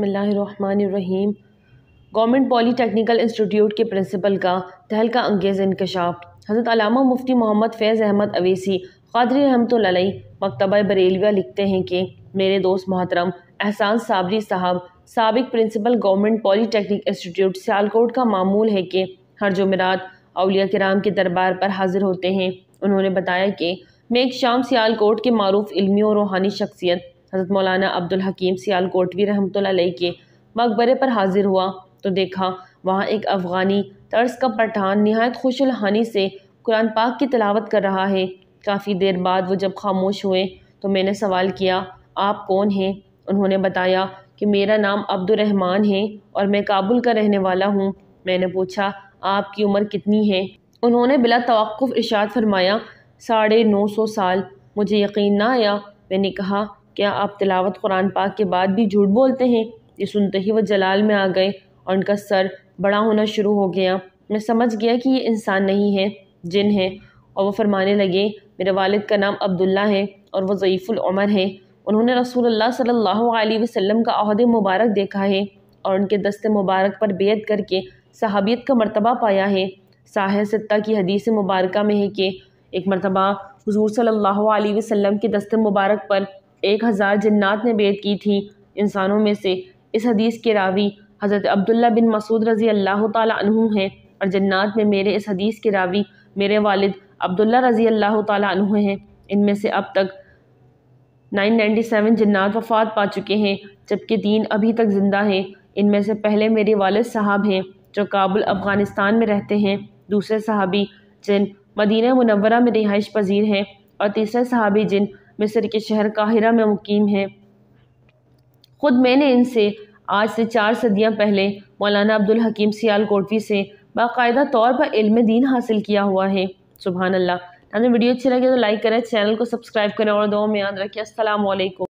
बसमीम government polytechnical institute के principal का तहलका अंगेज़ इंकशाफ हज़रत अलामा मुफ्ती मोहम्मद फैज़ अहमद अवैसी क़ादरी रहमतल मकतबा बरेलविया लिखते हैं कि मेरे दोस्त मोहतरम एहसान साबरी साहब सबक principal government polytechnic institute Sialkot का मामूल है कि हर जुमेरात अलिया कराम के दरबार पर हाजिर होते हैं उन्होंने बताया कि मैं एक शाम सियालकोट के मरूफ इलमी और रूहानी शख्सियत हज़रत मौलाना अब्दुल हकीम सियालकोटवी रहमतुल्लाह के मकबरे पर हाजिर हुआ तो देखा वहाँ एक अफ़गानी तर्ज का पठान नहायत खुशलहानी से कुरान पाक की तलावत कर रहा है काफ़ी देर बाद वो जब खामोश हुए तो मैंने सवाल किया आप कौन हैं उन्होंने बताया कि मेरा नाम अब्दुलरहमान है और मैं काबुल का रहने वाला हूँ मैंने पूछा आपकी उम्र कितनी है उन्होंने बिला तवक़ इर्शाद फरमाया साढ़े नौ सौ साल मुझे यकीन ना आया मैंने कहा क्या आप तिलावत कुरान पाक के बाद भी झूठ बोलते हैं ये सुनते ही वह जलाल में आ गए और उनका सर बड़ा होना शुरू हो गया मैं समझ गया कि ये इंसान नहीं है जिन है और वह फरमाने लगे मेरे वालिद का नाम अब्दुल्ला है और वह ज़यीफ़ुलमर है उन्होंने रसूल सल्ला वसम का अहद मुबारक देखा है और उनके दस्त मुबारक पर बेद करके सहाबियत का मरतबा पाया है साहिल सत्ता की हदीस मुबारक में है कि एक मरतबा हजूर सल्ला वसम के दस्त मुबारक पर एक हज़ार जन्नात ने बैत की थी इंसानों में से इस हदीस के रावी हज़रत अब्दुल्ला बिन मसूद रज़ी अल्लाह तु हैं और जन्नात में मेरे इस हदीस के रावी मेरे वालद अब्दुल्ला रज़ी अल्लाह तु हैं इनमें से अब तक 997 जन्नात वफात पा चुके हैं जबकि तीन अभी तक ज़िंदा हैं इनमें से पहले मेरे वालद साहब हैं जो काबुल अफ़गानिस्तान में रहते हैं दूसरे सहाबी जिन मदीना मुनवरा में रिहाइश पजीर हैं और तीसरे सहाबी जिन मिस्र के शहर काहिरा में मुकीम है ख़ुद मैंने इनसे आज से चार सदियां पहले मौलाना अब्दुल हकीम सियाल कोटवी से बाकायदा तौर पर इल्म दीन हासिल किया हुआ है सुबहानल्ला अल्लाह वीडियो अच्छी लगे तो लाइक करें चैनल को सब्सक्राइब करें और दो में याद रखें असलम